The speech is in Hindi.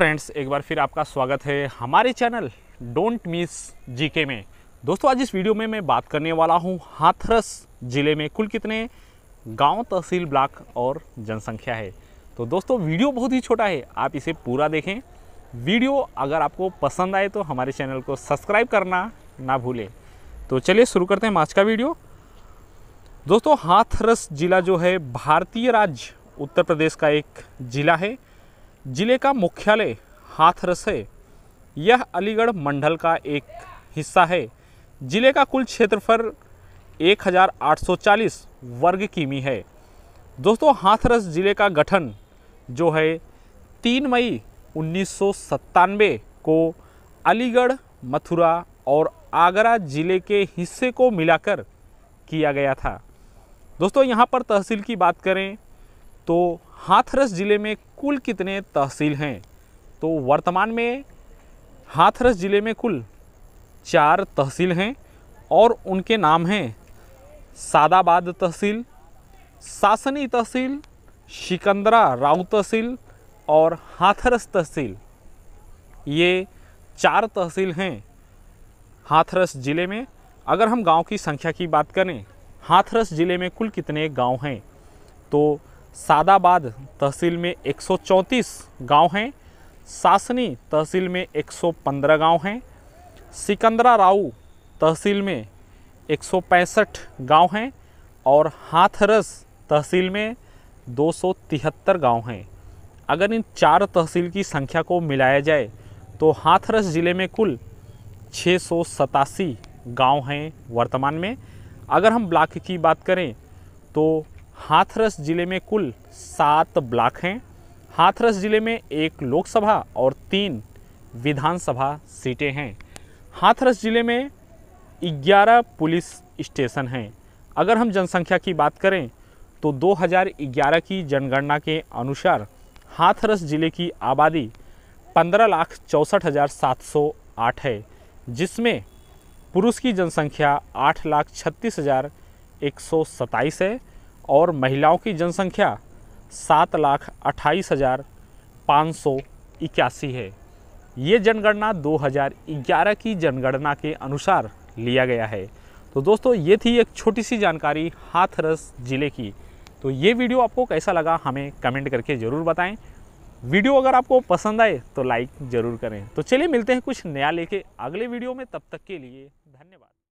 फ्रेंड्स एक बार फिर आपका स्वागत है हमारे चैनल डोंट मिस जीके में दोस्तों आज इस वीडियो में मैं बात करने वाला हूँ हाथरस ज़िले में कुल कितने गांव तहसील ब्लॉक और जनसंख्या है तो दोस्तों वीडियो बहुत ही छोटा है आप इसे पूरा देखें वीडियो अगर आपको पसंद आए तो हमारे चैनल को सब्सक्राइब करना ना भूलें तो चलिए शुरू करते हैं आज का वीडियो दोस्तों हाथरस ज़िला जो है भारतीय राज्य उत्तर प्रदेश का एक ज़िला है जिले का मुख्यालय हाथरस है यह अलीगढ़ मंडल का एक हिस्सा है जिले का कुल क्षेत्रफल 1840 वर्ग किमी है दोस्तों हाथरस जिले का गठन जो है 3 मई उन्नीस को अलीगढ़ मथुरा और आगरा जिले के हिस्से को मिलाकर किया गया था दोस्तों यहाँ पर तहसील की बात करें तो हाथरस ज़िले में कुल कितने तहसील हैं तो वर्तमान में हाथरस ज़िले में कुल चार तहसील हैं और उनके नाम हैं सादाबाद तहसील सासनी तहसील शिकंदरा राव तहसील और हाथरस तहसील ये चार तहसील हैं हाथरस ज़िले में अगर हम गांव की संख्या की बात करें हाथरस ज़िले में कुल कितने गांव हैं तो सादाबाद तहसील में 134 गांव हैं सासनी तहसील में 115 गांव हैं सिकंदरा राव तहसील में 165 गांव हैं और हाथरस तहसील में 273 गांव हैं अगर इन चार तहसील की संख्या को मिलाया जाए तो हाथरस ज़िले में कुल छः सौ सतासी गाँव हैं वर्तमान में अगर हम ब्लॉक की बात करें तो हाथरस जिले में कुल सात ब्लॉक हैं हाथरस जिले में एक लोकसभा और तीन विधानसभा सीटें हैं हाथरस जिले में 11 पुलिस स्टेशन हैं अगर हम जनसंख्या की बात करें तो 2011 की जनगणना के अनुसार हाथरस जिले की आबादी पंद्रह लाख चौंसठ हज़ार सात सौ आठ है जिसमें पुरुष की जनसंख्या आठ लाख छत्तीस हज़ार एक सौ सत्ताईस है और महिलाओं की जनसंख्या सात लाख अट्ठाईस हज़ार पाँच सौ इक्यासी है ये जनगणना 2011 की जनगणना के अनुसार लिया गया है तो दोस्तों ये थी एक छोटी सी जानकारी हाथरस ज़िले की तो ये वीडियो आपको कैसा लगा हमें कमेंट करके ज़रूर बताएं वीडियो अगर आपको पसंद आए तो लाइक ज़रूर करें तो चलिए मिलते हैं कुछ नया लेके अगले वीडियो में तब तक के लिए धन्यवाद